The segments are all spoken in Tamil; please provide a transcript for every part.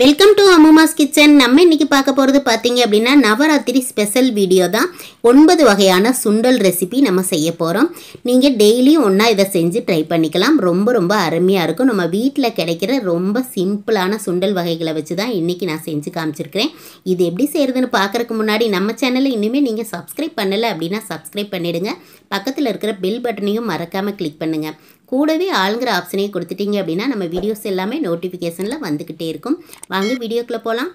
வெல்கம் டு அம்மாஸ் கிச்சன் நம்ம இன்னைக்கு பார்க்க போகிறது பார்த்தீங்க அப்படின்னா நவராத்திரி ஸ்பெஷல் வீடியோ தான் ஒன்பது வகையான சுண்டல் ரெசிபி நம்ம செய்ய போகிறோம் நீங்கள் டெய்லியும் ஒன்றா இதை செஞ்சு ட்ரை பண்ணிக்கலாம் ரொம்ப ரொம்ப அருமையாக இருக்கும் நம்ம வீட்டில் கிடைக்கிற ரொம்ப சிம்பிளான சுண்டல் வகைகளை வச்சு தான் இன்றைக்கி நான் செஞ்சு காமிச்சிருக்கிறேன் இது எப்படி செய்கிறதுன்னு பார்க்குறக்கு முன்னாடி நம்ம சேனலை இன்னுமே நீங்கள் சப்ஸ்கிரைப் பண்ணலை அப்படின்னா சப்ஸ்கிரைப் பண்ணிவிடுங்க பக்கத்தில் இருக்கிற பெல் பட்டனையும் மறக்காமல் கிளிக் பண்ணுங்கள் கூடவே ஆளுங்கிற ஆப்ஷனே கொடுத்துட்டீங்க அப்படின்னா நம்ம வீடியோஸ் எல்லாமே நோட்டிஃபிகேஷனில் வந்துக்கிட்டே இருக்கும் வாங்க வீடியோக்குள்ளே போகலாம்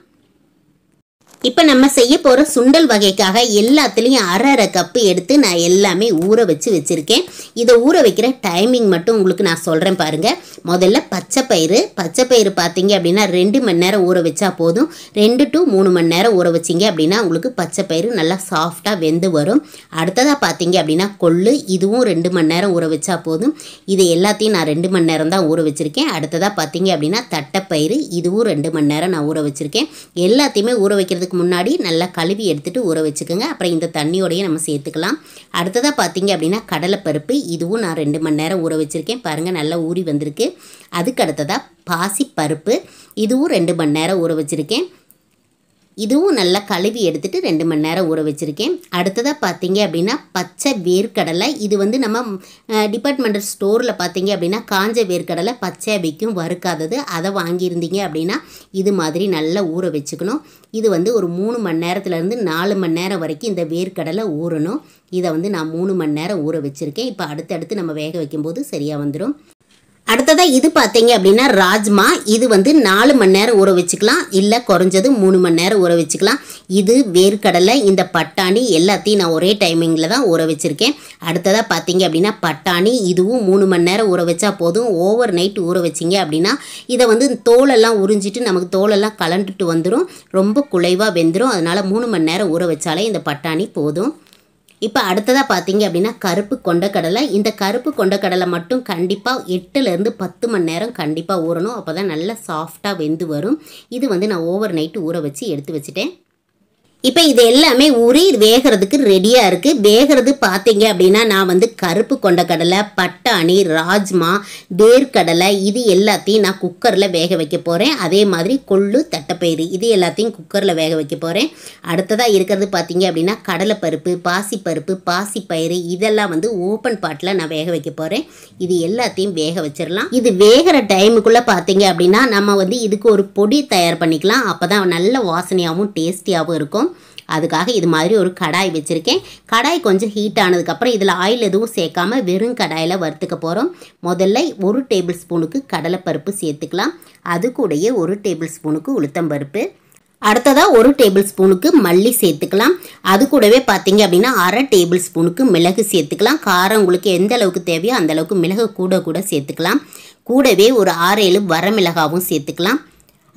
இப்போ நம்ம செய்ய போகிற சுண்டல் வகைக்காக எல்லாத்துலேயும் அரை அரை கப்பு எடுத்து நான் எல்லாமே ஊற வச்சு வச்சுருக்கேன் இதை ஊற வைக்கிற டைமிங் மட்டும் உங்களுக்கு நான் சொல்கிறேன் பாருங்கள் முதல்ல பச்சை பயிறு பச்சை பயிறு பார்த்தீங்க அப்படின்னா ரெண்டு மணி நேரம் ஊற வச்சா போதும் ரெண்டு டு மூணு மணி நேரம் ஊற வச்சிங்க அப்படின்னா உங்களுக்கு பச்சை பயிறு நல்லா சாஃப்டாக வெந்து வரும் அடுத்ததாக பார்த்தீங்க அப்படின்னா கொள்ளு இதுவும் ரெண்டு மணி நேரம் ஊற வச்சா போதும் இது எல்லாத்தையும் நான் ரெண்டு மணி நேரம் தான் ஊற வச்சுருக்கேன் அடுத்ததாக பார்த்தீங்க அப்படின்னா தட்டைப்பயிறு இதுவும் ரெண்டு மணி நேரம் நான் ஊற வச்சுருக்கேன் எல்லாத்தையுமே ஊற வைக்கிற வைக்கிறதுக்கு முன்னாடி நல்லா கழுவி எடுத்துகிட்டு ஊற வச்சுக்கோங்க அப்புறம் இந்த தண்ணியோடையே நம்ம சேர்த்துக்கலாம் அடுத்ததாக பார்த்தீங்க அப்படின்னா கடலைப்பருப்பு இதுவும் நான் ரெண்டு மணி நேரம் ஊற வச்சுருக்கேன் பாருங்கள் நல்லா ஊறி வந்திருக்கு அதுக்கு அடுத்ததாக பாசிப்பருப்பு இதுவும் ரெண்டு மணி நேரம் ஊற வச்சுருக்கேன் இதுவும் நல்லா கழுவி எடுத்துகிட்டு ரெண்டு மணி நேரம் ஊற வச்சுருக்கேன் அடுத்ததாக பார்த்தீங்க அப்படின்னா பச்சை வேர்க்கடலை இது வந்து நம்ம டிபார்ட்மெண்டல் ஸ்டோரில் பார்த்தீங்க அப்படின்னா காஞ்ச வேர்க்கடலை பச்சை வைக்கும் வறுக்காதது அதை வாங்கியிருந்தீங்க அப்படின்னா இது மாதிரி நல்லா ஊற வச்சுக்கணும் இது வந்து ஒரு மூணு மணி நேரத்துலேருந்து நாலு மணி நேரம் வரைக்கும் இந்த வேர்க்கடலை ஊறணும் இதை வந்து நான் மூணு மணி நேரம் ஊற வச்சுருக்கேன் இப்போ அடுத்தடுத்து நம்ம வேக வைக்கும்போது சரியாக வந்துடும் அடுத்ததாக இது பார்த்தீங்க அப்படின்னா ராஜ்மா இது வந்து நாலு மணி நேரம் ஊற வச்சுக்கலாம் இல்லை குறைஞ்சது மூணு மணி நேரம் ஊற வச்சுக்கலாம் இது வேர்க்கடலை இந்த பட்டாணி எல்லாத்தையும் நான் ஒரே டைமிங்கில் தான் ஊற வச்சுருக்கேன் அடுத்ததாக பார்த்தீங்க அப்படின்னா பட்டாணி இதுவும் மூணு மணி நேரம் ஊற வச்சா போதும் ஓவர் நைட் ஊற வச்சிங்க அப்படின்னா இதை வந்து தோலெல்லாம் உறிஞ்சிட்டு நமக்கு தோலெல்லாம் கலண்டுட்டு வந்துடும் ரொம்ப குலைவாக வெந்துடும் அதனால் மூணு மணி நேரம் ஊற வச்சாலே இந்த பட்டாணி போதும் இப்போ அடுத்ததாக பார்த்தீங்க அப்படின்னா கருப்பு கொண்டக்கடலை இந்த கருப்பு கொண்டக்கடலை மட்டும் கண்டிப்பாக எட்டுலேருந்து பத்து மணி நேரம் கண்டிப்பாக ஊறணும் அப்போ தான் நல்லா சாஃப்டாக வெந்து வரும் இது வந்து நான் ஓவர் நைட்டு ஊற வச்சு எடுத்து வச்சுட்டேன் இப்போ இது எல்லாமே உரி வேகிறதுக்கு ரெடியாக இருக்குது வேகிறது பார்த்தீங்க அப்படின்னா நான் வந்து கருப்பு கொண்ட கடலை பட்டாணி ராஜ்மா வேர்க்கடலை இது எல்லாத்தையும் நான் குக்கரில் வேக வைக்க போகிறேன் அதே மாதிரி கொள்ளு தட்டைப்பயிறு இது எல்லாத்தையும் குக்கரில் வேக வைக்க போகிறேன் அடுத்ததாக இருக்கிறது பார்த்தீங்க அப்படின்னா கடலைப்பருப்பு பாசிப்பருப்பு பாசிப்பயிறு இதெல்லாம் வந்து ஓப்பன் பாட்டில் நான் வேக வைக்க போகிறேன் இது எல்லாத்தையும் வேக வச்சிடலாம் இது வேகிற டைமுக்குள்ளே பார்த்தீங்க அப்படின்னா நம்ம வந்து இதுக்கு ஒரு பொடி தயார் பண்ணிக்கலாம் அப்போ தான் நல்ல வாசனையாகவும் டேஸ்டியாகவும் இருக்கும் அதுக்காக இது மாதிரி ஒரு கடாய் வச்சுருக்கேன் கடாய் கொஞ்சம் ஹீட் ஆனதுக்கப்புறம் இதில் ஆயில் எதுவும் சேர்க்காம வெறும் கடாயில் வறுத்துக்க போகிறோம் முதல்ல ஒரு டேபிள் ஸ்பூனுக்கு கடலைப்பருப்பு சேர்த்துக்கலாம் அது கூடயே ஒரு டேபிள் ஸ்பூனுக்கு உளுத்தம் பருப்பு அடுத்ததாக ஒரு டேபிள் ஸ்பூனுக்கு மல்லி சேர்த்துக்கலாம் அது கூடவே பார்த்தீங்க அப்படின்னா அரை டேபிள் ஸ்பூனுக்கு மிளகு சேர்த்துக்கலாம் காரம் உங்களுக்கு எந்த அளவுக்கு தேவையோ அந்தளவுக்கு மிளகு கூட கூட சேர்த்துக்கலாம் கூடவே ஒரு ஆறு ஏழு வரமிளகாவும் சேர்த்துக்கலாம்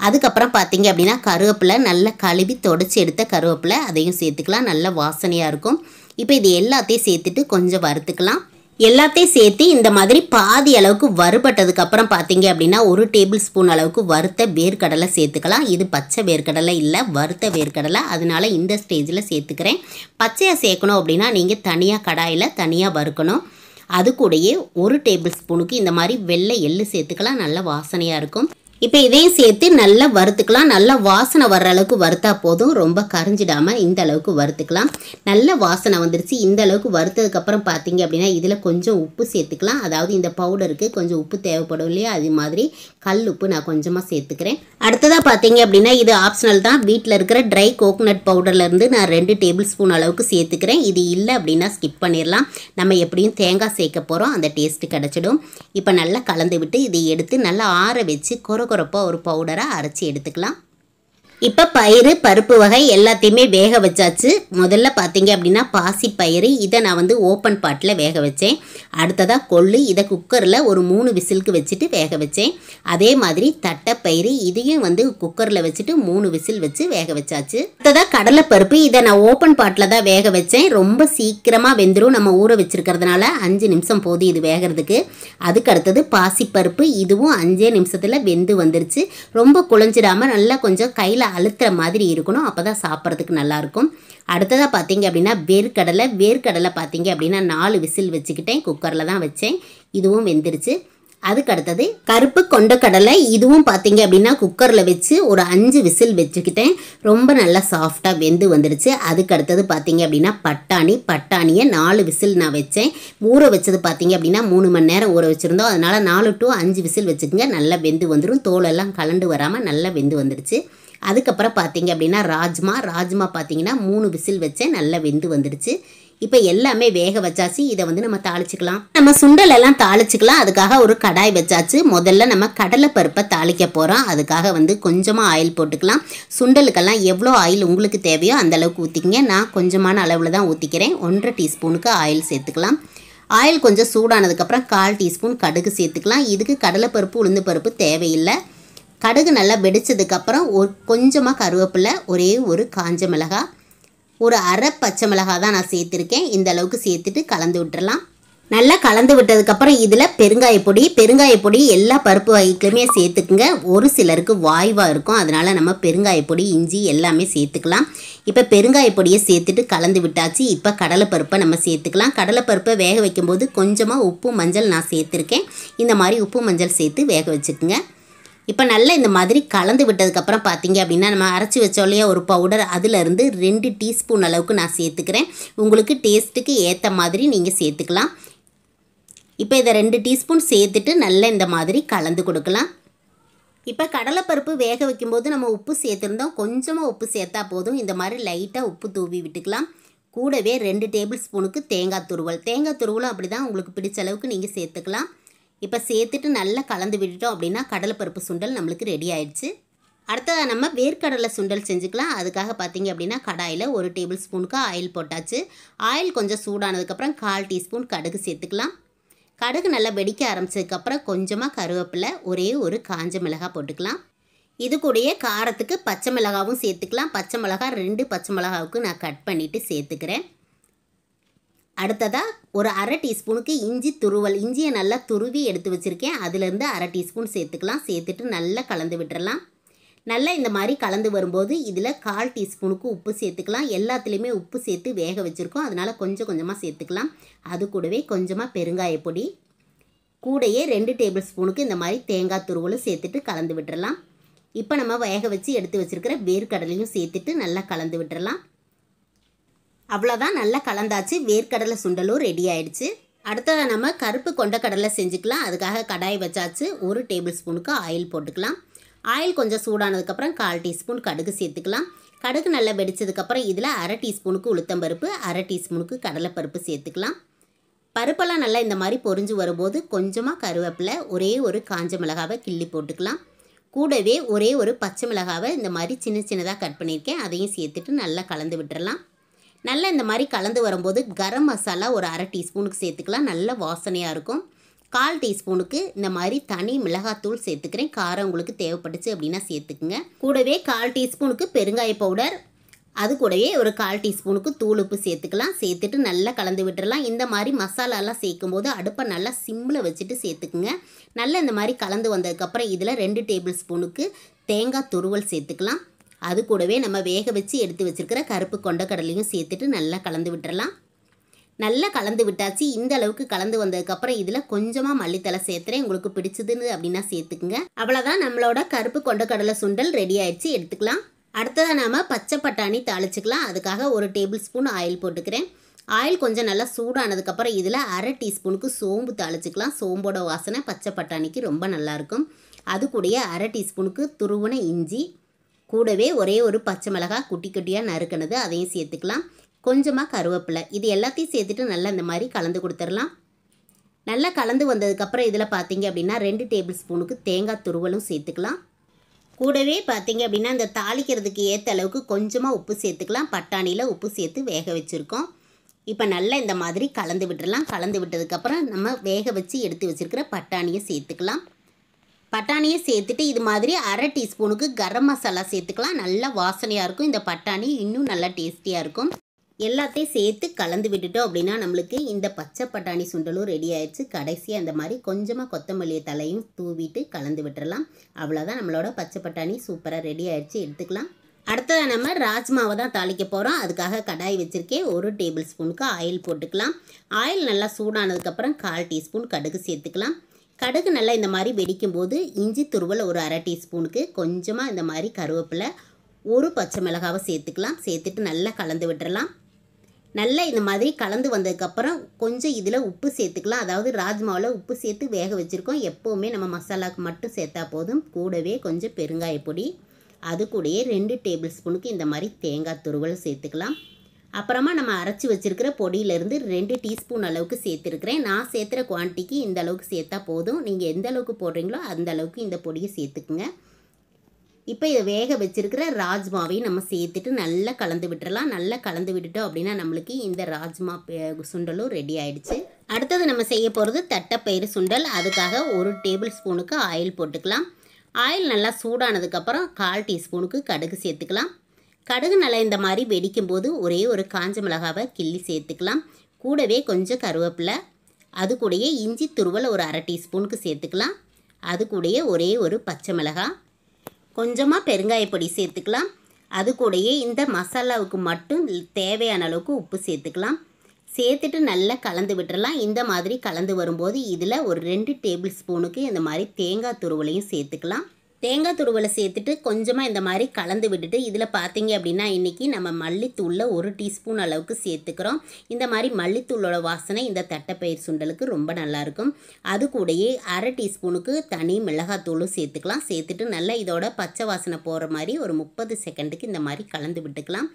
அதுக்கப்புறம் பார்த்தீங்க அப்படின்னா கருவேப்பிலை நல்லா கழுவி தொடச்சி எடுத்த கருவேப்பிலை அதையும் சேர்த்துக்கலாம் நல்ல வாசனையாக இருக்கும் இப்போ இது எல்லாத்தையும் சேர்த்துட்டு கொஞ்சம் வறுத்துக்கலாம் எல்லாத்தையும் சேர்த்து இந்த மாதிரி பாதி அளவுக்கு வறுபட்டதுக்கப்புறம் பார்த்தீங்க அப்படின்னா ஒரு டேபிள் ஸ்பூன் அளவுக்கு வறுத்த வேர்க்கடலை சேர்த்துக்கலாம் இது பச்சை வேர்க்கடலை இல்லை வறுத்த வேர்க்கடலை அதனால இந்த ஸ்டேஜில் சேர்த்துக்கிறேன் பச்சையாக சேர்க்கணும் அப்படின்னா நீங்கள் தனியாக கடாயில் தனியாக வறுக்கணும் அது கூடயே ஒரு டேபிள் ஸ்பூனுக்கு இந்த மாதிரி வெள்ளை எள்ளு சேர்த்துக்கலாம் நல்ல வாசனையாக இருக்கும் இப்போ இதையும் சேர்த்து நல்லா வறுத்துக்கலாம் நல்லா வாசனை வர்ற அளவுக்கு வறுத்தா போதும் ரொம்ப கரைஞ்சிடாமல் இந்த அளவுக்கு வறுத்துக்கலாம் நல்ல வாசனை வந்துருச்சு இந்த அளவுக்கு வறுத்ததுக்கப்புறம் பார்த்தீங்க அப்படின்னா இதில் கொஞ்சம் உப்பு சேர்த்துக்கலாம் அதாவது இந்த பவுடருக்கு கொஞ்சம் உப்பு தேவைப்படும் இல்லையா அது மாதிரி கல் உப்பு நான் கொஞ்சமாக சேர்த்துக்கிறேன் அடுத்ததாக பார்த்தீங்க அப்படின்னா இது ஆப்ஷனல் தான் வீட்டில் இருக்கிற ட்ரை கோகோனட் பவுடர்லேருந்து நான் ரெண்டு டேபிள் ஸ்பூன் அளவுக்கு சேர்த்துக்கிறேன் இது இல்லை அப்படின்னா ஸ்கிப் பண்ணிடலாம் நம்ம எப்படியும் தேங்காய் சேர்க்க போகிறோம் அந்த டேஸ்ட்டு கிடச்சிடும் இப்போ நல்லா கலந்து விட்டு இதை எடுத்து நல்லா ஆற வச்சு குற கொரகொரப்பாக ஒரு பவுடராக அரைச்சி எடுத்துக்கலாம் இப்போ பயிறு பருப்பு வகை எல்லாத்தையுமே வேக வச்சாச்சு முதல்ல பார்த்தீங்க அப்படின்னா பாசி பயிறு இதை நான் வந்து ஓப்பன் பாட்டில் வேக வச்சேன் அடுத்ததாக கொள்ளு இதை குக்கரில் ஒரு மூணு விசிலுக்கு வச்சுட்டு வேக வச்சேன் அதே மாதிரி தட்டைப்பயிறு இதையும் வந்து குக்கரில் வச்சுட்டு மூணு விசில் வச்சு வேக வச்சாச்சு அடுத்ததாக கடலைப்பருப்பு இதை நான் ஓப்பன் பாட்டில் தான் வேக வச்சேன் ரொம்ப சீக்கிரமாக வெந்துடும் நம்ம ஊற வச்சுருக்கிறதுனால அஞ்சு நிமிஷம் போதும் இது வேகிறதுக்கு அதுக்கு அடுத்தது பாசிப்பருப்பு இதுவும் அஞ்சே நிமிஷத்தில் வெந்து வந்துருச்சு ரொம்ப குழஞ்சிடாமல் நல்லா கொஞ்சம் கையில் நல்லா அழுத்துற மாதிரி இருக்கணும் அப்போ தான் சாப்பிட்றதுக்கு நல்லாயிருக்கும் அடுத்ததாக பார்த்தீங்க அப்படின்னா வேர்க்கடலை வேர்க்கடலை பார்த்தீங்க அப்படின்னா நாலு விசில் வச்சுக்கிட்டேன் குக்கரில் தான் வச்சேன் இதுவும் வெந்துருச்சு அதுக்கு அடுத்தது கருப்பு கொண்டக்கடலை இதுவும் பார்த்தீங்க அப்படின்னா குக்கரில் வச்சு ஒரு அஞ்சு விசில் வச்சுக்கிட்டேன் ரொம்ப நல்லா சாஃப்டாக வெந்து வந்துடுச்சு அதுக்கு அடுத்தது பார்த்தீங்க அப்படின்னா பட்டாணி பட்டாணியை நாலு விசில் நான் வச்சேன் ஊற வச்சது பார்த்தீங்க அப்படின்னா மூணு மணி நேரம் ஊற வச்சுருந்தோம் அதனால் நாலு டு அஞ்சு விசில் வச்சுக்கோங்க நல்லா வெந்து வந்துடும் தோலெல்லாம் கலண்டு வராமல் நல்லா வெந்து வந்துடுச்சு அதுக்கப்புறம் பார்த்தீங்க அப்படின்னா ராஜ்மா ராஜ்மா பார்த்தீங்கன்னா மூணு விசில் வச்சேன் நல்லா வெந்து வந்துடுச்சு இப்போ எல்லாமே வேக வச்சாச்சு இதை வந்து நம்ம தாளிச்சுக்கலாம் நம்ம சுண்டல் எல்லாம் தாளிச்சுக்கலாம் அதுக்காக ஒரு கடாய் வச்சாச்சு முதல்ல நம்ம கடலை பருப்பை தாளிக்க போகிறோம் அதுக்காக வந்து கொஞ்சமாக ஆயில் போட்டுக்கலாம் சுண்டலுக்கெல்லாம் எவ்வளோ ஆயில் உங்களுக்கு தேவையோ அந்த அளவுக்கு ஊற்றிக்கிங்க நான் கொஞ்சமான அளவில் தான் ஊற்றிக்கிறேன் ஒன்றரை டீஸ்பூனுக்கு ஆயில் சேர்த்துக்கலாம் ஆயில் கொஞ்சம் சூடானதுக்கப்புறம் கால் டீஸ்பூன் கடுகு சேர்த்துக்கலாம் இதுக்கு கடலைப்பருப்பு உளுந்து பருப்பு தேவையில்லை கடுகு நல்லா வெடித்ததுக்கப்புறம் ஒரு கொஞ்சமாக கருவேப்பிலை ஒரே ஒரு காஞ்ச மிளகா ஒரு அரை பச்சை மிளகா தான் நான் சேர்த்துருக்கேன் இந்த அளவுக்கு சேர்த்துட்டு கலந்து விட்டுடலாம் நல்லா கலந்து விட்டதுக்கப்புறம் இதில் பெருங்காய பொடி பெருங்காய பொடி எல்லா பருப்பு வகைக்குமே சேர்த்துக்குங்க ஒரு சிலருக்கு வாய்வாக இருக்கும் அதனால் நம்ம பெருங்காய பொடி இஞ்சி எல்லாமே சேர்த்துக்கலாம் இப்போ பெருங்காய பொடியை சேர்த்துட்டு கலந்து விட்டாச்சு இப்போ கடலைப்பருப்பை நம்ம சேர்த்துக்கலாம் கடலைப்பருப்பை வேக வைக்கும்போது கொஞ்சமாக உப்பு மஞ்சள் நான் சேர்த்துருக்கேன் இந்த மாதிரி உப்பு மஞ்சள் சேர்த்து வேக வச்சுக்குங்க இப்போ நல்லா இந்த மாதிரி கலந்து விட்டதுக்கப்புறம் பார்த்தீங்க அப்படின்னா நம்ம அரைச்சி வச்சோலையே ஒரு பவுடர் அதிலிருந்து ரெண்டு டீஸ்பூன் அளவுக்கு நான் சேர்த்துக்கிறேன் உங்களுக்கு டேஸ்ட்டுக்கு ஏற்ற மாதிரி நீங்கள் சேர்த்துக்கலாம் இப்போ இதை ரெண்டு டீஸ்பூன் சேர்த்துட்டு நல்லா இந்த மாதிரி கலந்து கொடுக்கலாம் இப்போ கடலைப்பருப்பு வேக வைக்கும்போது நம்ம உப்பு சேர்த்துருந்தோம் கொஞ்சமாக உப்பு சேர்த்தா போதும் இந்த மாதிரி லைட்டாக உப்பு தூவி விட்டுக்கலாம் கூடவே ரெண்டு டேபிள் ஸ்பூனுக்கு தேங்காய் துருவல் தேங்காய் துருவலும் அப்படி தான் உங்களுக்கு பிடிச்ச அளவுக்கு நீங்கள் சேர்த்துக்கலாம் இப்போ சேர்த்துட்டு நல்லா கலந்து விட்டுட்டோம் அப்படின்னா கடலைப்பருப்பு சுண்டல் நம்மளுக்கு ரெடி ஆயிடுச்சு அடுத்ததாக நம்ம வேர்க்கடலை சுண்டல் செஞ்சுக்கலாம் அதுக்காக பார்த்தீங்க அப்படின்னா கடாயில் ஒரு டேபிள் ஸ்பூனுக்கு ஆயில் போட்டாச்சு ஆயில் கொஞ்சம் சூடானதுக்கப்புறம் கால் டீஸ்பூன் கடுகு சேர்த்துக்கலாம் கடுகு நல்லா வெடிக்க ஆரம்பித்ததுக்கப்புறம் கொஞ்சமாக கருவேப்பிலை ஒரே ஒரு காஞ்ச மிளகாய் போட்டுக்கலாம் இது கூடயே காரத்துக்கு பச்சை மிளகாவும் சேர்த்துக்கலாம் பச்சை மிளகா ரெண்டு பச்சை மிளகாவுக்கு நான் கட் பண்ணிவிட்டு சேர்த்துக்கிறேன் அடுத்ததாக ஒரு அரை டீஸ்பூனுக்கு இஞ்சி துருவல் இஞ்சியை நல்லா துருவி எடுத்து வச்சுருக்கேன் அதுலேருந்து அரை டீஸ்பூன் சேர்த்துக்கலாம் சேர்த்துட்டு நல்லா கலந்து விட்டுறலாம் நல்லா இந்த மாதிரி கலந்து வரும்போது இதில் கால் டீஸ்பூனுக்கு உப்பு சேர்த்துக்கலாம் எல்லாத்துலேயுமே உப்பு சேர்த்து வேக வச்சுருக்கோம் அதனால் கொஞ்சம் கொஞ்சமாக சேர்த்துக்கலாம் அது கூடவே கொஞ்சமாக பெருங்காயப்பொடி கூடையே ரெண்டு டேபிள் ஸ்பூனுக்கு இந்த மாதிரி தேங்காய் துருவலும் சேர்த்துட்டு கலந்து விட்டுறலாம் இப்போ நம்ம வேக வச்சு எடுத்து வச்சுருக்கிற வேர்க்கடலையும் சேர்த்துட்டு நல்லா கலந்து விட்டுறலாம் அவ்வளோதான் நல்லா கலந்தாச்சு வேர்க்கடலை சுண்டலும் ரெடி ஆயிடுச்சு அடுத்ததாக நம்ம கருப்பு கொண்ட கடலை செஞ்சுக்கலாம் அதுக்காக கடாய் வச்சாச்சு ஒரு டேபிள் ஸ்பூனுக்கு ஆயில் போட்டுக்கலாம் ஆயில் கொஞ்சம் சூடானதுக்கப்புறம் கால் டீஸ்பூன் கடுகு சேர்த்துக்கலாம் கடுகு நல்லா வெடிச்சதுக்கப்புறம் இதில் அரை டீஸ்பூனுக்கு பருப்பு அரை டீஸ்பூனுக்கு கடலைப்பருப்பு சேர்த்துக்கலாம் பருப்பெல்லாம் நல்லா இந்த மாதிரி பொறிஞ்சு வரும்போது கொஞ்சமாக கருவேப்பிலை ஒரே ஒரு காஞ்ச மிளகாவை கிள்ளி போட்டுக்கலாம் கூடவே ஒரே ஒரு பச்சை மிளகாவை இந்த மாதிரி சின்ன சின்னதாக கட் பண்ணியிருக்கேன் அதையும் சேர்த்துட்டு நல்லா கலந்து விட்டுறலாம் நல்லா இந்த மாதிரி கலந்து வரும்போது கரம் மசாலா ஒரு அரை டீஸ்பூனுக்கு சேர்த்துக்கலாம் நல்ல வாசனையாக இருக்கும் கால் டீஸ்பூனுக்கு இந்த மாதிரி தனி மிளகாத்தூள் சேர்த்துக்கிறேன் காரம் உங்களுக்கு தேவைப்பட்டுச்சு அப்படின்னா சேர்த்துக்குங்க கூடவே கால் டீஸ்பூனுக்கு பெருங்காய பவுடர் அது கூடவே ஒரு கால் டீஸ்பூனுக்கு தூள் உப்பு சேர்த்துக்கலாம் சேர்த்துட்டு நல்லா கலந்து விட்டுடலாம் இந்த மாதிரி மசாலாலாம் சேர்க்கும் போது அடுப்பை நல்லா சிம்மில் வச்சுட்டு சேர்த்துக்குங்க நல்லா இந்த மாதிரி கலந்து வந்ததுக்கப்புறம் இதில் ரெண்டு டேபிள் ஸ்பூனுக்கு தேங்காய் துருவல் சேர்த்துக்கலாம் அது கூடவே நம்ம வேக வச்சு எடுத்து வச்சுருக்கிற கருப்பு கொண்டக்கடலையும் சேர்த்துட்டு நல்லா கலந்து விட்டுறலாம் நல்லா கலந்து விட்டாச்சு இந்த அளவுக்கு கலந்து வந்ததுக்கப்புறம் இதில் கொஞ்சமாக மல்லித்தலை சேர்த்துறேன் உங்களுக்கு பிடிச்சதுன்னு அப்படின்னா சேர்த்துக்குங்க அவ்வளோதான் நம்மளோட கருப்பு கொண்டக்கடலை சுண்டல் ரெடி ஆயிடுச்சு எடுத்துக்கலாம் அடுத்ததாக நாம் பச்சை பட்டாணி தாளிச்சுக்கலாம் அதுக்காக ஒரு டேபிள் ஸ்பூன் ஆயில் போட்டுக்கிறேன் ஆயில் கொஞ்சம் நல்லா சூடானதுக்கப்புறம் இதில் அரை டீஸ்பூனுக்கு சோம்பு தாளிச்சுக்கலாம் சோம்போட வாசனை பச்சை பட்டாணிக்கு ரொம்ப நல்லாயிருக்கும் அது கூடிய அரை டீஸ்பூனுக்கு துருவன இஞ்சி கூடவே ஒரே ஒரு பச்சை மிளகாய் குட்டி குட்டியாக நறுக்கினது அதையும் சேர்த்துக்கலாம் கொஞ்சமாக கருவேப்பிலை இது எல்லாத்தையும் சேர்த்துட்டு நல்லா இந்த மாதிரி கலந்து கொடுத்துடலாம் நல்லா கலந்து வந்ததுக்கப்புறம் இதில் பார்த்தீங்க அப்படின்னா ரெண்டு டேபிள் ஸ்பூனுக்கு தேங்காய் துருவலும் சேர்த்துக்கலாம் கூடவே பார்த்தீங்க அப்படின்னா இந்த தாளிக்கிறதுக்கு ஏற்ற அளவுக்கு கொஞ்சமாக உப்பு சேர்த்துக்கலாம் பட்டாணியில் உப்பு சேர்த்து வேக வச்சுருக்கோம் இப்போ நல்லா இந்த மாதிரி கலந்து விட்டுடலாம் கலந்து விட்டதுக்கப்புறம் நம்ம வேக வச்சு எடுத்து வச்சுருக்கிற பட்டாணியை சேர்த்துக்கலாம் பட்டாணியை சேர்த்துட்டு இது மாதிரி அரை டீஸ்பூனுக்கு கரம் மசாலா சேர்த்துக்கலாம் நல்லா வாசனையாக இருக்கும் இந்த பட்டாணி இன்னும் நல்லா டேஸ்டியாக இருக்கும் எல்லாத்தையும் சேர்த்து கலந்து விட்டுட்டோம் அப்படின்னா நம்மளுக்கு இந்த பச்சை பட்டாணி சுண்டலும் ரெடி ஆயிடுச்சு கடைசியாக அந்த மாதிரி கொஞ்சமாக கொத்தமல்லியை தலையும் தூவிட்டு கலந்து விட்டுறலாம் அவ்வளோதான் நம்மளோட பச்சை பட்டாணி சூப்பராக ரெடி ஆயிடுச்சு எடுத்துக்கலாம் அடுத்ததாக நம்ம ராஜ்மாவை தான் தாளிக்க போகிறோம் அதுக்காக கடாய் வச்சுருக்கேன் ஒரு டேபிள் ஸ்பூனுக்கு ஆயில் போட்டுக்கலாம் ஆயில் நல்லா சூடானதுக்கப்புறம் கால் டீஸ்பூன் கடுகு சேர்த்துக்கலாம் கடுகு நல்லா இந்த மாதிரி வெடிக்கும்போது இஞ்சி துருவல் ஒரு அரை டீஸ்பூனுக்கு கொஞ்சமாக இந்த மாதிரி கருவேப்பிலை ஒரு பச்சை மிளகாவை சேர்த்துக்கலாம் சேர்த்துட்டு நல்லா கலந்து விட்டுடலாம் நல்லா இந்த மாதிரி கலந்து வந்ததுக்கப்புறம் கொஞ்சம் இதில் உப்பு சேர்த்துக்கலாம் அதாவது ராஜ்மாவில் உப்பு சேர்த்து வேக வச்சுருக்கோம் எப்போவுமே நம்ம மசாலாவுக்கு மட்டும் சேர்த்தா போதும் கூடவே கொஞ்சம் பெருங்காய பொடி அது கூடயே ரெண்டு டேபிள் ஸ்பூனுக்கு இந்த மாதிரி தேங்காய் துருவல் சேர்த்துக்கலாம் அப்புறமா நம்ம அரைச்சி வச்சுருக்கிற பொடியிலேருந்து ரெண்டு டீஸ்பூன் அளவுக்கு சேர்த்துருக்குறேன் நான் சேர்த்துற குவான்டிட்டிக்கு இந்த அளவுக்கு சேர்த்தா போதும் நீங்கள் எந்த அளவுக்கு போடுறீங்களோ அந்த அளவுக்கு இந்த பொடியை சேர்த்துக்குங்க இப்போ இதை வேக வச்சுருக்கிற ராஜ்மாவையும் நம்ம சேர்த்துட்டு நல்லா கலந்து விட்டுறலாம் நல்லா கலந்து விட்டுட்டோம் அப்படின்னா நம்மளுக்கு இந்த ராஜ்மா சுண்டலும் ரெடி ஆகிடுச்சு அடுத்தது நம்ம செய்ய போகிறது தட்டைப்பயிறு சுண்டல் அதுக்காக ஒரு டேபிள் ஸ்பூனுக்கு ஆயில் போட்டுக்கலாம் ஆயில் நல்லா சூடானதுக்கப்புறம் கால் டீஸ்பூனுக்கு கடுகு சேர்த்துக்கலாம் கடுகு நல்லா இந்த மாதிரி வெடிக்கும்போது ஒரே ஒரு காஞ்ச மிளகாவை கிள்ளி சேர்த்துக்கலாம் கூடவே கொஞ்சம் கருவேப்பிலை அது கூடயே இஞ்சி துருவலை ஒரு அரை டீஸ்பூனுக்கு சேர்த்துக்கலாம் அது கூடயே ஒரே ஒரு பச்சை மிளகாய் கொஞ்சமாக பெருங்காயப்பொடி சேர்த்துக்கலாம் அது கூடயே இந்த மசாலாவுக்கு மட்டும் தேவையான அளவுக்கு உப்பு சேர்த்துக்கலாம் சேர்த்துட்டு நல்லா கலந்து விட்டுறலாம் இந்த மாதிரி கலந்து வரும்போது இதில் ஒரு ரெண்டு டேபிள் ஸ்பூனுக்கு இந்த மாதிரி தேங்காய் துருவலையும் சேர்த்துக்கலாம் தேங்காய் துருவலை சேர்த்துட்டு கொஞ்சமாக இந்த மாதிரி கலந்து விட்டுட்டு இதில் பார்த்தீங்க அப்படின்னா இன்றைக்கி நம்ம மல்லித்தூளில் ஒரு டீஸ்பூன் அளவுக்கு சேர்த்துக்கிறோம் இந்த மாதிரி மல்லித்தூளோட வாசனை இந்த தட்டைப்பயிர் சுண்டலுக்கு ரொம்ப நல்லாயிருக்கும் அது கூடயே அரை டீஸ்பூனுக்கு தனி மிளகாத்தூளும் சேர்த்துக்கலாம் சேர்த்துட்டு நல்லா இதோட பச்சை வாசனை போகிற மாதிரி ஒரு முப்பது செகண்டுக்கு இந்த மாதிரி கலந்து விட்டுக்கலாம்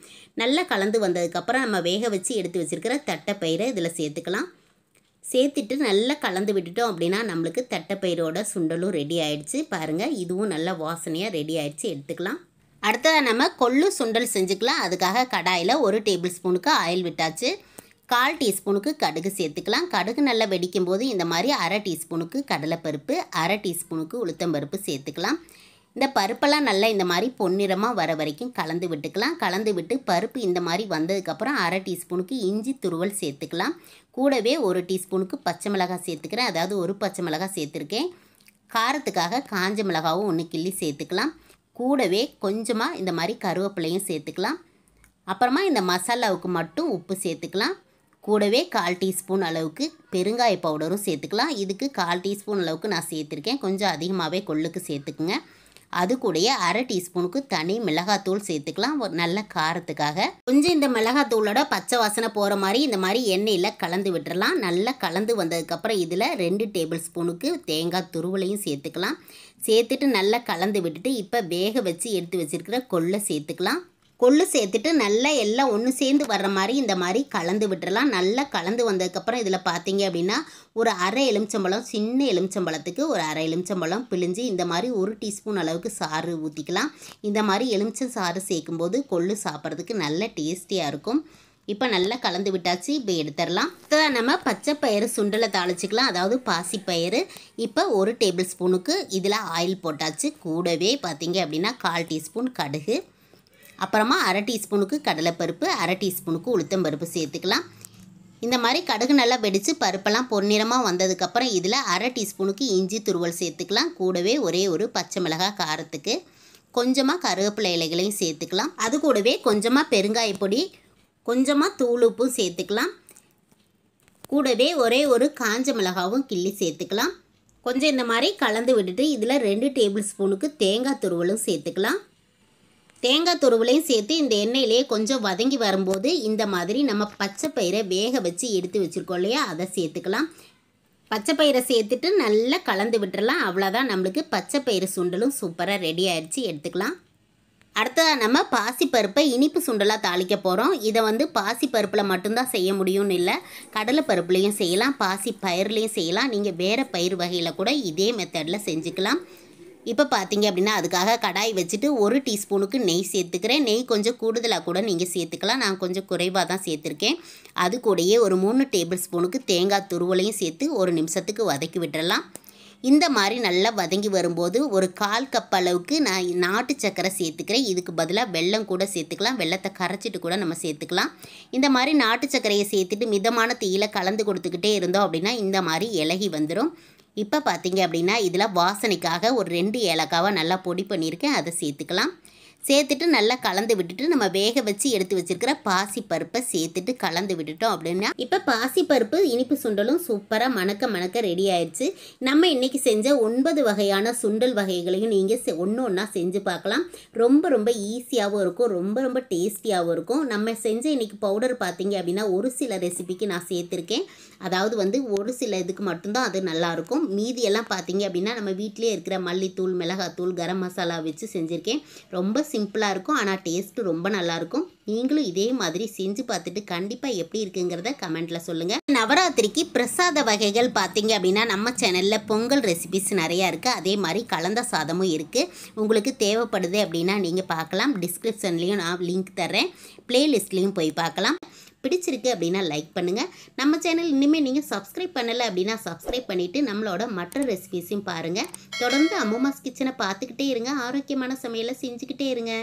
நல்லா கலந்து வந்ததுக்கப்புறம் நம்ம வேக வச்சு எடுத்து வச்சுருக்கிற தட்டைப்பயிரை இதில் சேர்த்துக்கலாம் சேர்த்துட்டு நல்லா கலந்து விட்டுட்டோம் அப்படின்னா நம்மளுக்கு தட்டைப்பயிரோட சுண்டலும் ரெடி ஆகிடுச்சு பாருங்கள் இதுவும் நல்ல வாசனையாக ரெடி ஆகிடுச்சு எடுத்துக்கலாம் அடுத்ததாக நம்ம கொள்ளு சுண்டல் செஞ்சுக்கலாம் அதுக்காக கடாயில் ஒரு டேபிள் ஸ்பூனுக்கு ஆயில் விட்டாச்சு கால் டீஸ்பூனுக்கு கடுகு சேர்த்துக்கலாம் கடுகு நல்லா வெடிக்கும் போது இந்த மாதிரி அரை டீஸ்பூனுக்கு கடலைப்பருப்பு அரை டீஸ்பூனுக்கு உளுத்தம்பருப்பு சேர்த்துக்கலாம் இந்த பருப்பெல்லாம் நல்லா இந்த மாதிரி பொன்னிறமாக வர வரைக்கும் கலந்து விட்டுக்கலாம் கலந்து விட்டு பருப்பு இந்த மாதிரி வந்ததுக்கப்புறம் அரை டீஸ்பூனுக்கு இஞ்சி துருவல் சேர்த்துக்கலாம் கூடவே ஒரு டீஸ்பூனுக்கு பச்சை மிளகாய் சேர்த்துக்கிறேன் அதாவது ஒரு பச்சை மிளகாய் சேர்த்துருக்கேன் காரத்துக்காக காஞ்ச மிளகாவும் ஒன்று கிள்ளி சேர்த்துக்கலாம் கூடவே கொஞ்சமாக இந்த மாதிரி கருவேப்பிலையும் சேர்த்துக்கலாம் அப்புறமா இந்த மசாலாவுக்கு மட்டும் உப்பு சேர்த்துக்கலாம் கூடவே கால் டீஸ்பூன் அளவுக்கு பெருங்காய பவுடரும் சேர்த்துக்கலாம் இதுக்கு கால் டீஸ்பூன் அளவுக்கு நான் சேர்த்துருக்கேன் கொஞ்சம் அதிகமாகவே கொள்ளுக்கு சேர்த்துக்குங்க அது கூடயே அரை டீஸ்பூனுக்கு தனி மிளகாத்தூள் சேர்த்துக்கலாம் நல்ல காரத்துக்காக கொஞ்சம் இந்த மிளகாத்தூளோட பச்சை வாசனை போகிற மாதிரி இந்த மாதிரி எண்ணெயில் கலந்து விட்டுடலாம் நல்லா கலந்து வந்ததுக்கப்புறம் இதில் ரெண்டு டேபிள் ஸ்பூனுக்கு தேங்காய் துருவலையும் சேர்த்துக்கலாம் சேர்த்துட்டு நல்லா கலந்து விட்டுட்டு இப்போ வேக வச்சு எடுத்து வச்சுருக்கிற கொள்ளை சேர்த்துக்கலாம் கொள்ளு சேர்த்துட்டு நல்லா எல்லாம் ஒன்று சேர்ந்து வர்ற மாதிரி இந்த மாதிரி கலந்து விட்டுறலாம் நல்லா கலந்து வந்ததுக்கப்புறம் இதில் பார்த்தீங்க அப்படின்னா ஒரு அரை எலுமிச்சம்பழம் சின்ன எலுமிச்சம்பழத்துக்கு ஒரு அரை எலுமிச்சம்பழம் பிழிஞ்சு இந்த மாதிரி ஒரு டீஸ்பூன் அளவுக்கு சாறு ஊற்றிக்கலாம் இந்த மாதிரி எலுமிச்சம் சாறு சேர்க்கும்போது கொள்ளு சாப்பிட்றதுக்கு நல்ல டேஸ்டியாக இருக்கும் இப்போ நல்லா கலந்து விட்டாச்சு இப்போ எடுத்துடலாம் இப்போ நம்ம பச்சை பயிறு சுண்டலை தாளிச்சிக்கலாம் அதாவது பாசிப்பயிறு இப்போ ஒரு டேபிள் ஸ்பூனுக்கு இதில் ஆயில் போட்டாச்சு கூடவே பார்த்திங்க அப்படின்னா கால் டீஸ்பூன் கடுகு அப்புறமா அரை டீஸ்பூனுக்கு கடலைப்பருப்பு அரை டீஸ்பூனுக்கு பருப்பு சேர்த்துக்கலாம் இந்த மாதிரி கடுகு நல்லா வெடித்து பருப்பெல்லாம் பொன்னிறமாக வந்ததுக்கப்புறம் இதில் அரை டீஸ்பூனுக்கு இஞ்சி துருவல் சேர்த்துக்கலாம் கூடவே ஒரே ஒரு பச்சை மிளகாய் காரத்துக்கு கொஞ்சமாக கருவேப்பிலை இலைகளையும் சேர்த்துக்கலாம் அது கூடவே கொஞ்சமாக பெருங்காய பொடி கொஞ்சமாக தூள் உப்பும் சேர்த்துக்கலாம் கூடவே ஒரே ஒரு காஞ்ச மிளகாவும் கிள்ளி சேர்த்துக்கலாம் கொஞ்சம் இந்த மாதிரி கலந்து விட்டுட்டு இதில் ரெண்டு டேபிள் ஸ்பூனுக்கு தேங்காய் துருவலும் சேர்த்துக்கலாம் தேங்காய் துருவலையும் சேர்த்து இந்த எண்ணெயிலே கொஞ்சம் வதங்கி வரும்போது இந்த மாதிரி நம்ம பச்சை பயிரை வேக வச்சு எடுத்து வச்சுருக்கோம் இல்லையா அதை சேர்த்துக்கலாம் பச்சை பயிரை சேர்த்துட்டு நல்லா கலந்து விட்டுறலாம் அவ்வளோதான் நம்மளுக்கு பச்சை பயிறு சுண்டலும் சூப்பராக ரெடி ஆயிடுச்சு எடுத்துக்கலாம் அடுத்ததாக நம்ம பாசிப்பருப்பை இனிப்பு சுண்டலாக தாளிக்க போகிறோம் இதை வந்து பாசிப்பருப்பில் மட்டும்தான் செய்ய முடியும்னு இல்லை கடலை பருப்புலேயும் செய்யலாம் பாசி பயிர்லேயும் செய்யலாம் நீங்கள் வேறு பயிர் வகையில் கூட இதே மெத்தடில் செஞ்சுக்கலாம் இப்போ பார்த்தீங்க அப்படின்னா அதுக்காக கடாய் வச்சுட்டு ஒரு டீஸ்பூனுக்கு நெய் சேர்த்துக்கிறேன் நெய் கொஞ்சம் கூடுதலாக கூட நீங்கள் சேர்த்துக்கலாம் நான் கொஞ்சம் குறைவாக தான் சேர்த்துருக்கேன் அது கூடயே ஒரு மூணு டேபிள் ஸ்பூனுக்கு தேங்காய் துருவலையும் சேர்த்து ஒரு நிமிஷத்துக்கு வதக்கி விட்டுறலாம் இந்த மாதிரி நல்லா வதங்கி வரும்போது ஒரு கால் கப் அளவுக்கு நான் நாட்டு சக்கரை சேர்த்துக்கிறேன் இதுக்கு பதிலாக வெள்ளம் கூட சேர்த்துக்கலாம் வெள்ளத்தை கரைச்சிட்டு கூட நம்ம சேர்த்துக்கலாம் இந்த மாதிரி நாட்டு சக்கரையை சேர்த்துட்டு மிதமான தீயில கலந்து கொடுத்துக்கிட்டே இருந்தோம் அப்படின்னா இந்த மாதிரி இலகி வந்துடும் இப்போ பார்த்தீங்க அப்படின்னா இதில் வாசனைக்காக ஒரு ரெண்டு ஏலக்காவை நல்லா பொடி பண்ணியிருக்கேன் அதை சேர்த்துக்கலாம் சேர்த்துட்டு நல்லா கலந்து விட்டுட்டு நம்ம வேக வச்சு எடுத்து வச்சிருக்கிற பாசி பருப்பை சேர்த்துட்டு கலந்து விட்டுட்டோம் அப்படின்னா இப்போ பாசி பருப்பு இனிப்பு சுண்டலும் சூப்பராக மணக்க மணக்க ரெடி ஆயிடுச்சு நம்ம இன்றைக்கி செஞ்ச ஒன்பது வகையான சுண்டல் வகைகளையும் நீங்கள் ஒன்று ஒன்றா செஞ்சு பார்க்கலாம் ரொம்ப ரொம்ப ஈஸியாகவும் இருக்கும் ரொம்ப ரொம்ப டேஸ்டியாகவும் இருக்கும் நம்ம செஞ்ச இன்றைக்கி பவுடர் பார்த்தீங்க அப்படின்னா ஒரு சில ரெசிபிக்கு நான் சேர்த்துருக்கேன் அதாவது வந்து ஒரு சில இதுக்கு மட்டும்தான் அது நல்லாயிருக்கும் மீதியெல்லாம் பார்த்தீங்க அப்படின்னா நம்ம வீட்டிலே இருக்கிற மல்லித்தூள் மிளகாத்தூள் கரம் மசாலா வச்சு செஞ்சுருக்கேன் ரொம்ப சிம்பிளாக இருக்கும் ஆனால் டேஸ்ட்டு ரொம்ப நல்லாயிருக்கும் நீங்களும் இதே மாதிரி செஞ்சு பார்த்துட்டு கண்டிப்பாக எப்படி இருக்குங்கிறத கமெண்ட்டில் சொல்லுங்கள் நவராத்திரிக்கு பிரசாத வகைகள் பார்த்தீங்க அப்படின்னா நம்ம சேனலில் பொங்கல் ரெசிபிஸ் நிறையா இருக்குது அதே மாதிரி கலந்த சாதமும் இருக்குது உங்களுக்கு தேவைப்படுது அப்படின்னா நீங்கள் பார்க்கலாம் டிஸ்கிரிப்ஷன்லேயும் நான் லிங்க் தர்றேன் ப்ளேலிஸ்ட்லேயும் போய் பார்க்கலாம் பிடிச்சிருக்கு அப்படின்னா லைக் பண்ணுங்கள் நம்ம சேனல் இனிமேல் நீங்கள் சப்ஸ்கிரைப் பண்ணலை அப்படின்னா சப்ஸ்கிரைப் பண்ணிவிட்டு நம்மளோட மற்ற ரெசிபிஸையும் பாருங்கள் தொடர்ந்து அம்மாஸ் கிச்சனை பார்த்துக்கிட்டே இருங்க ஆரோக்கியமான சமையலை செஞ்சுக்கிட்டே இருங்க